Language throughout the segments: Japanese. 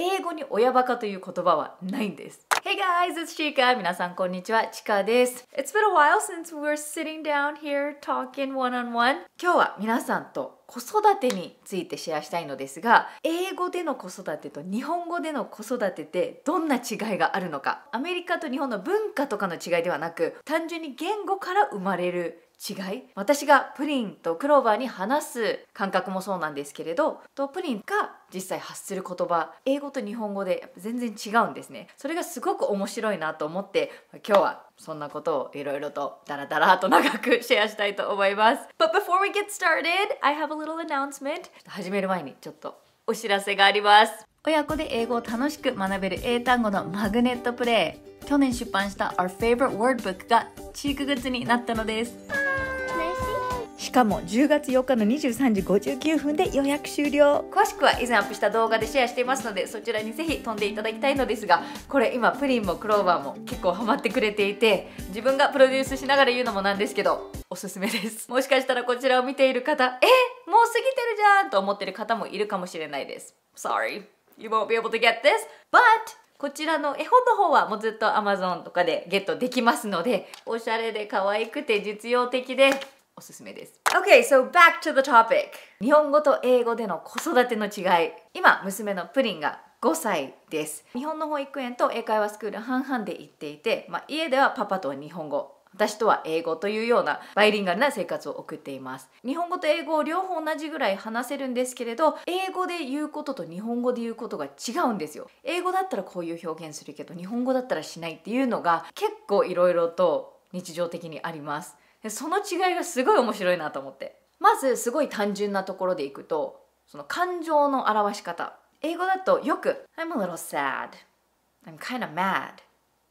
英語に親バカという言葉はないんです Hey guys, it's Chika. 皆さん、こんにちは。ちかです。It's been a while since we r e sitting down here talking one-on-one. 今日は皆さんと子育てについてシェアしたいのですが、英語での子育てと日本語での子育てってどんな違いがあるのか。アメリカと日本の文化とかの違いではなく、単純に言語から生まれる違い私がプリンとクローバーに話す感覚もそうなんですけれどとプリンが実際発する言葉英語と日本語で全然違うんですねそれがすごく面白いなと思って今日はそんなことをいろいろとダラダラと長くシェアしたいと思います But before we get started I have a little announcement 始める前にちょっとお知らせがあります親子で英語を楽しく学べる英単語のマグネットプレイ去年出版した Our Favorite Word Book がチークグッズになったのですしかも10月4日の23時59分で予約終了詳しくは以前アップした動画でシェアしていますのでそちらにぜひ飛んでいただきたいのですがこれ今プリンもクローバーも結構ハマってくれていて自分がプロデュースしながら言うのもなんですけどおすすめですもしかしたらこちらを見ている方えもう過ぎてるじゃんと思ってる方もいるかもしれないです Sorry you won't be able to get this but こちらの絵本の方はもうずっと Amazon とかでゲットできますのでおしゃれで可愛くて実用的でおすすめです。o k so back to the topic. 日本語と英語での子育ての違い。今、娘のプリンが5歳です。日本の保育園と英会話スクール半々で行っていて、まあ、家ではパパとは日本語、私とは英語というようなバイリンガルな生活を送っています日本語と英語を両方同じぐらい話せるんですけれど英語で言うことと日本語で言うことが違うんですよ英語だったらこういう表現するけど日本語だったらしないっていうのが結構いろいろと日常的にありますその違いがすごい面白いなと思ってまずすごい単純なところでいくとその感情の表し方英語だとよく「I'm a little sad」「I'm kind of mad」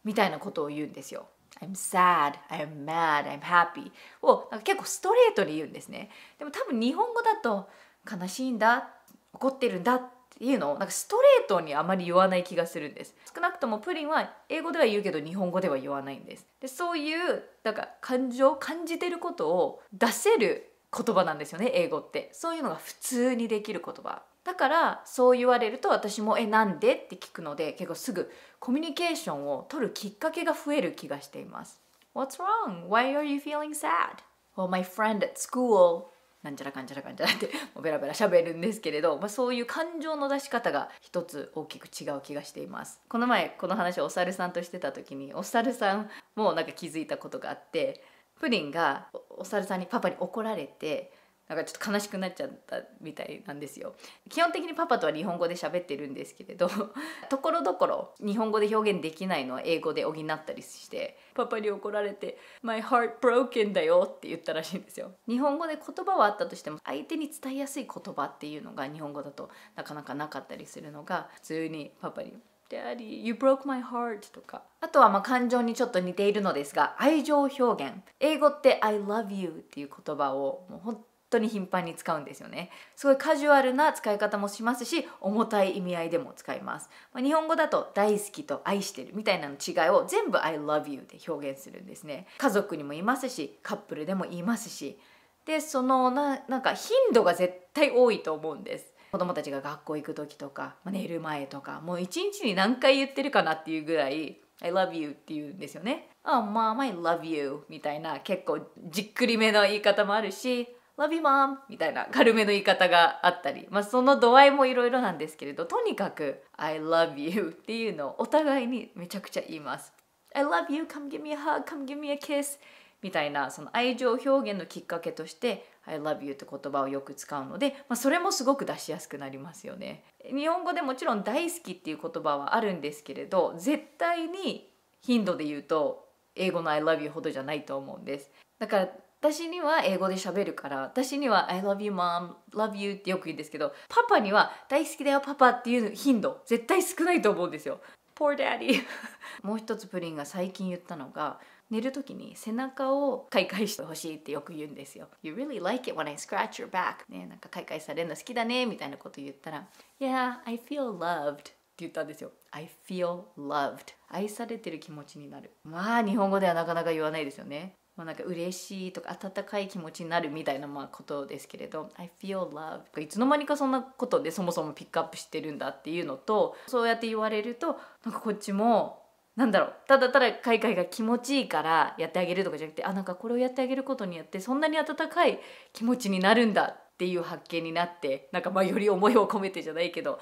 みたいなことを言うんですよ I'm sad, I'm mad, I'm happy をなんか結構ストレートに言うんですねでも多分日本語だと悲しいんだ怒ってるんだっっていうのをなんかストレートにあまり言わない気がするんです少なくともプリンは英語では言うけど日本語では言わないんですでそういうなんか感情感じてることを出せる言葉なんですよね英語ってそういうのが普通にできる言葉だからそう言われると私も「えなんで?」って聞くので結構すぐコミュニケーションを取るきっかけが増える気がしています What's wrong? Why are you feeling sad? Well, my friend at school なんちゃらかんちゃらかんちゃらって もうベラベラ喋るんですけれど、まあ、そういう感情の出し方が一つ大きく違う気がしていますこの前この話をお猿さんとしてた時にお猿さんもなんか気づいたことがあってプリンがお猿さんにパパに怒られてなんかちょっと悲しくなっちゃったみたいなんですよ基本的にパパとは日本語で喋ってるんですけれど ところどころ日本語で表現できないのは英語で補ったりしてパパに怒られて「My heart broken だよ」って言ったらしいんですよ日本語で言葉はあったとしても相手に伝えやすい言葉っていうのが日本語だとなかなかなかったりするのが普通にパパに Daddy, you broke my heart とか。あとはまあ感情にちょっと似ているのですが、愛情表現。英語って I love you っていう言葉をもう本当に頻繁に使うんですよねすごいカジュアルな使い方もしますし重たい意味合いでも使います、まあ、日本語だと大好きと愛してるみたいなの違いを全部 I love you で表現するんですね家族にも言いますしカップルでも言いますしでそのななんか頻度が絶対多いと思うんです子供たちが学校行く時とか、まあ、寝る前とかもう一日に何回言ってるかなっていうぐらい I love you って言うんですよね。あ、oh, mom, I love you みたいな結構じっくりめの言い方もあるし、Love you mom みたいな軽めの言い方があったり、まあ、その度合いもいろいろなんですけれどとにかく I love you っていうのをお互いにめちゃくちゃ言います I love you come give me a hug come give me a kiss みたいなその愛情表現のきっかけとして I love you って言葉をよく使うので、まあ、それもすごく出しやすくなりますよね日本語でもちろん大好きっていう言葉はあるんですけれど絶対に頻度で言うと英語の I love you ほどじゃないと思うんですだから私には英語で喋るから私には「I love you mom love you」ってよく言うんですけどパパには「大好きだよパパ」っていう頻度絶対少ないと思うんですよ Poor daddy もう一つプリンが最近言ったのが寝る時に背中を開会してほしいってよく言うんですよ You really like it when I scratch your back ねなんか開会されるの好きだねみたいなこと言ったら Yeah I feel loved って言ったんですよ I feel loved 愛されてる気持ちになるまあ日本語ではなかなか言わないですよねもうなんか嬉しいとか温かい気持ちになるみたいなまあことですけれど「I feel love」いつの間にかそんなことでそもそもピックアップしてるんだっていうのとそうやって言われるとなんかこっちもなんだろうただただ海外が気持ちいいからやってあげるとかじゃなくてあなんかこれをやってあげることによってそんなに温かい気持ちになるんだっていう発見になってなんかまあより思いを込めてじゃないけど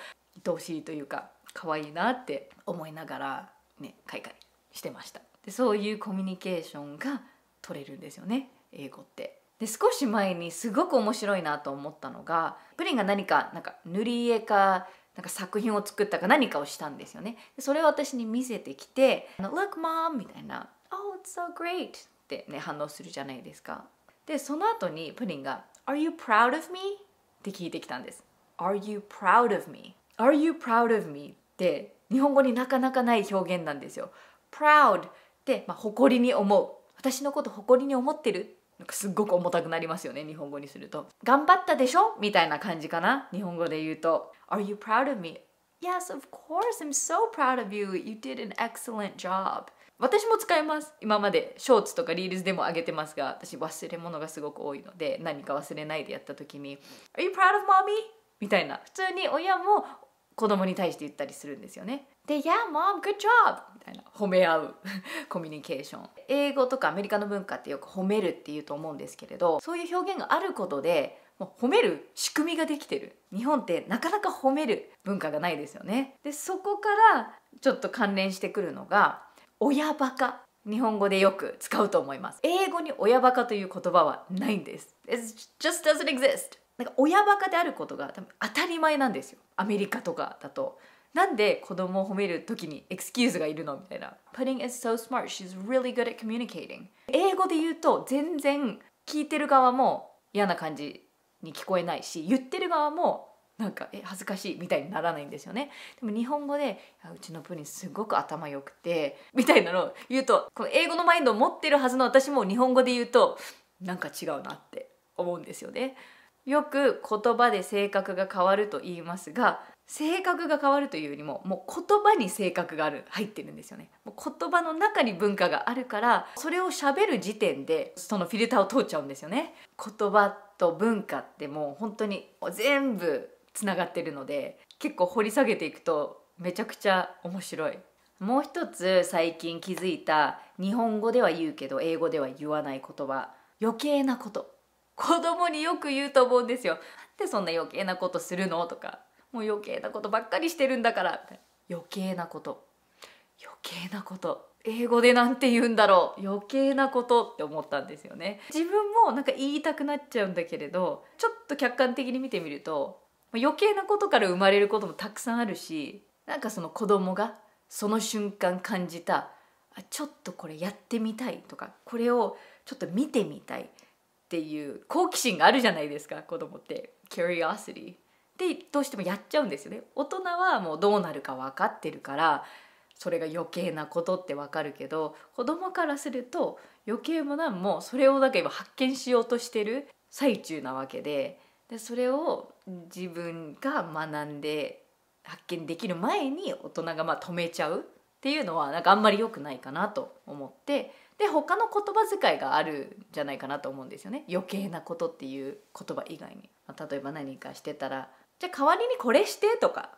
愛おしいというか可愛いなって思いながらね海外してました。でそういうコミュニケーションが取れるんですよね英語って。で少し前にすごく面白いなと思ったのがプリンが何かなんか塗り絵かなんか作品を作ったか何かをしたんですよね。でそれを私に見せてきて「Look mom」みたいな「Oh it's so great」ってね反応するじゃないですか。でその後にプリンが「Are you proud of me?」って聞いてきたんです。Are you proud of me? Are you proud of me? って日本語になかなかない表現なんですよ。Proud って、まあ、誇りに思私のこと誇りに思ってるなんかすっごく重たくなりますよね日本語にすると頑張ったでしょみたいな感じかな日本語で言うと Are you proud of me? Yes, of course. I'm so proud of you. You did an excellent job. 私も使います今までショーツとかリールズでも上げてますが私忘れ物がすごく多いので何か忘れないでやった時に「Are you proud of mommy?」みたいな普通に親も子供に対して言ったりするんですよねで、Yeah, mom, good job! みたいな褒め合う コミュニケーション。英語とかアメリカの文化ってよく褒めるっていうと思うんですけれど、そういう表現があることで、もう褒める仕組みができてる日本ってなかなか褒める文化がないですよねでそこからちょっと関連してくるのが親バカ日本語でよく使うと思います英語に親バカという言葉はないんです It just doesn't exist なんか親バカであることが多分当たり前なんですよアメリカとかだとなんで子供を褒めるときにエクスキューズがいるのみたいな。Pudding is so smart. She's really good at communicating. 英語で言うと全然聞いてる側も嫌な感じに聞こえないし、言ってる側もなんかえ恥ずかしいみたいにならないんですよねでも日本語でうちのプリンすごく頭良くてみたいなのを言うとこの英語のマインドを持ってるはずの私も日本語で言うとなんか違うなって思うんですよねよく言葉で性格が変わると言いますが性格が変わるというよりももう言葉に性格がある入ってるんですよねもう言葉の中に文化があるからそれを喋る時点でそのフィルターを通っちゃうんですよね言葉と文化ってもう本当に全部つながってるので結構掘り下げていくとめちゃくちゃ面白いもう一つ最近気づいた日本語では言うけど英語では言わない言葉余計なこと子供によく言うと思うんですよなんでそんな余計なことするのとかもう余計なことばっかりしてるんだから余計なこと余計なこと英語でなんて言うんだろう余計なことって思ったんですよね自分もなんか言いたくなっちゃうんだけれどちょっと客観的に見てみると余計なことから生まれることもたくさんあるしなんかその子供がその瞬間感じたちょっとこれやってみたいとかこれをちょっと見てみたいっていう好奇心があるじゃないですか子供って curiosity でどうしてもやっちゃうんですよね。大人はもうどうなるか分かってるからそれが余計なことって分かるけど子供からすると余計も何もそれをだけ今発見しようとしてる最中なわけででそれを自分が学んで発見できる前に大人がまあ止めちゃうっていうのはなんかあんまり良くないかなと思ってで他の言葉遣いがあるんじゃないかなと思うんですよね余計なことっていう言葉以外に、ま例えば何かしてたらじゃあ代わりにこれしてとか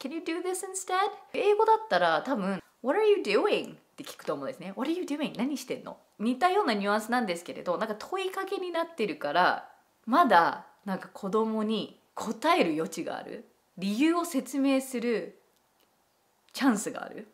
Can you do this instead? 英語だったら多分 What are you doing? って聞くと思うんですね What are you doing? 何してんの似たようなニュアンスなんですけれどなんか問いかけになってるからまだなんか子供に答える余地がある理由を説明するチャンスがある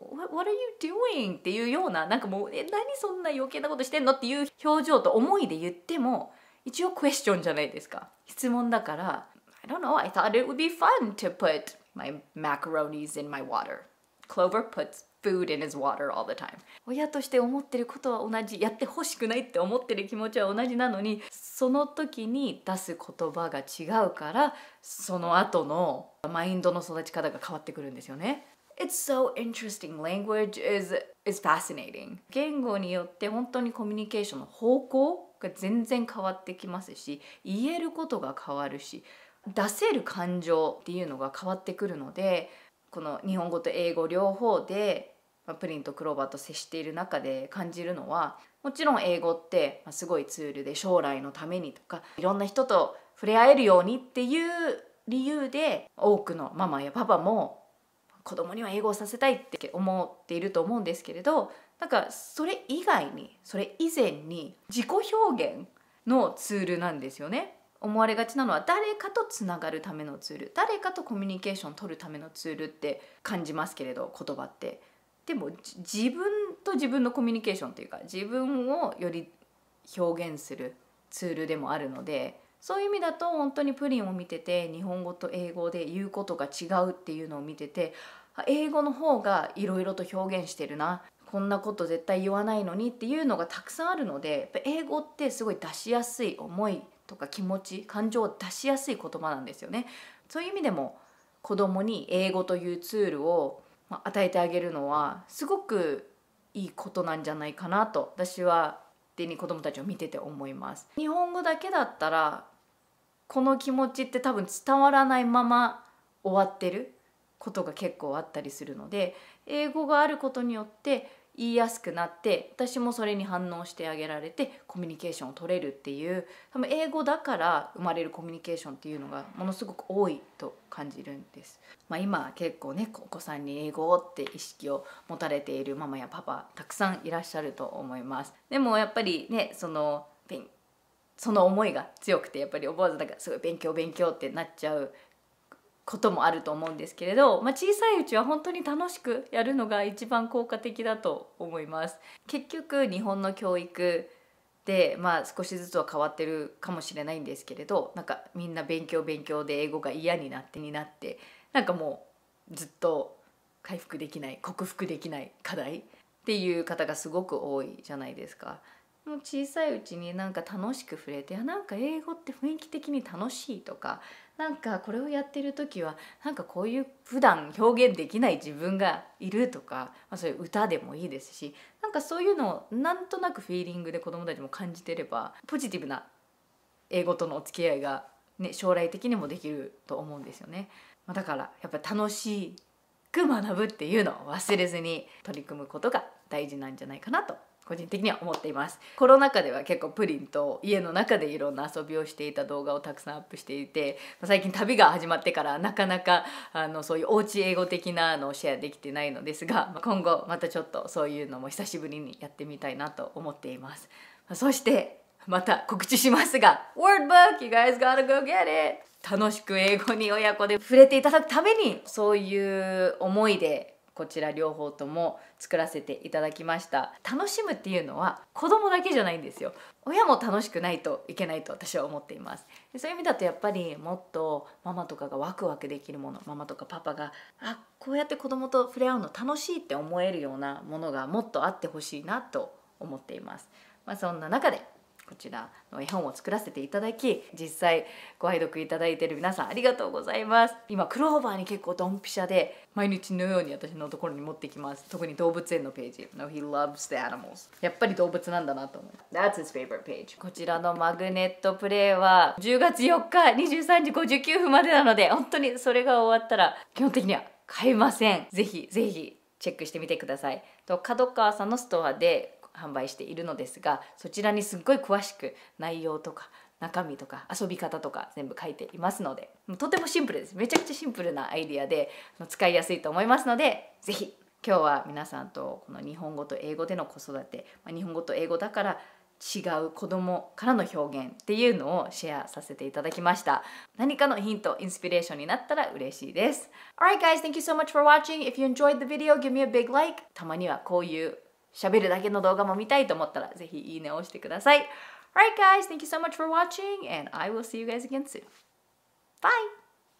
What, what are you doing? っていうようななんかもうえ何そんな余計なことしてんのっていう表情と思いで言っても一応クエスチョンじゃないですか質問だから I don't know, I thought it would be fun to put my macaronis in my water. Clover puts food in his water all the time. 親として思ってることは同じ、やってほしくないって思ってる気持ちは同じなのに、その時に出す言葉が違うから、その後のマインドの育ち方が変わってくるんですよね。It's so interesting. Language is, is fascinating. 言語によって本当にコミュニケーションの方向が全然変わってきますし、言えることが変わるし、出せる感情っていうのが変わってくるのでこの日本語と英語両方でプリンとクローバーと接している中で感じるのはもちろん英語ってすごいツールで将来のためにとかいろんな人と触れ合えるようにっていう理由で多くのママやパパも子供には英語をさせたいって思っていると思うんですけれどなんかそれ以外にそれ以前に自己表現のツールなんですよね。思われがちなのは誰かとつながるためのツール誰かとコミュニケーション取るためのツールって感じますけれど言葉ってでも自分と自分のコミュニケーションというか自分をより表現するツールでもあるのでそういう意味だと本当にプリンを見てて日本語と英語で言うことが違うっていうのを見てて英語の方がいろいろと表現してるなこんなこと絶対言わないのにっていうのがたくさんあるので英語ってすごい出しやすい思いとか気持ち感情を出しやすい言葉なんですよねそういう意味でも子供に英語というツールを与えてあげるのはすごくいいことなんじゃないかなと私は手に子供たちを見てて思います日本語だけだったらこの気持ちって多分伝わらないまま終わってることが結構あったりするので英語があることによって言いやすくなって私もそれに反応してあげられてコミュニケーションを取れるっていう多分英語だから生まれるコミュニケーションっていうのがものすごく多いと感じるんです、まあ、今結構ねお子さんに英語って意識を持たれているママやパパたくさんいらっしゃると思いますでもやっぱりねそのその思いが強くてやっぱり思わずなんかすごい勉強勉強ってなっちゃうこともあると思うんですけれど、まあ、小さいうちは本当に楽しくやるのが一番効果的だと思います。結局日本の教育で、まあ、少しずつは変わってるかもしれないんですけれどなんかみんな勉強勉強で英語が嫌になってになってなんかもうずっと回復できない克服できない課題っていう方がすごく多いじゃないですか。もう小さいうちになんか楽しく触れてなんか英語って雰囲気的に楽しいとかなんかこれをやってる時はなんかこういう普段表現できない自分がいるとか、まあ、そういう歌でもいいですしなんかそういうのをなんとなくフィーリングで子どもたちも感じてればポジティブな英語とのお付き合いが、ね、将来的にもできると思うんですよね。だからやっぱ楽しく学ぶっていうのを忘れずに取り組むことが大事なんじゃないかなと個人的には思っていますコロナ禍では結構プリンと家の中でいろんな遊びをしていた動画をたくさんアップしていて最近旅が始まってからなかなかあのそういうおうち英語的なのをシェアできてないのですが今後またちょっとそういうのも久しぶりにやってみたいなと思っていますそしてまた告知しますが Wordbook! You guys gotta go get it! 楽しく英語に親子で触れていただくためにそういう思いでこちら両方とも作らせていただきました楽しむっていうのは子供だけじゃないんですよ親も楽しくないといけないと私は思っていますそういう意味だとやっぱりもっとママとかがワクワクできるものママとかパパがあこうやって子供と触れ合うの楽しいって思えるようなものがもっとあってほしいなと思っていますまあ、そんな中でこちらの絵本を作らせていただき実際ご愛読いただいている皆さんありがとうございます今クローバーに結構ドンピシャで毎日のように私のところに持ってきます特に動物園のページ No, he loves the animals やっぱり動物なんだなと思う That's his favorite page こちらのマグネットプレイは10月4日23時59分までなので本当にそれが終わったら基本的には買いませんぜひぜひチェックしてみてくださいと角川さんのストアで販売しているのですがそちらにすっごい詳しく内容とか中身とか遊び方とか全部書いていますのでとてもシンプルですめちゃくちゃシンプルなアイディアで使いやすいと思いますので是非今日は皆さんとこの日本語と英語での子育て、ま日本語と英語だから違う子供からの表現っていうのをシェアさせていただきました。何かのヒント、インスピレーションになったら嬉しいです。Alright guys, thank you so much for watching. If you enjoyed the video, give me a big like. たまにはこういう喋るだけの動画も見たいと思ったら、ぜひいいねを押してください。Alright guys, thank you so much for watching and I will see you guys again soon. Bye!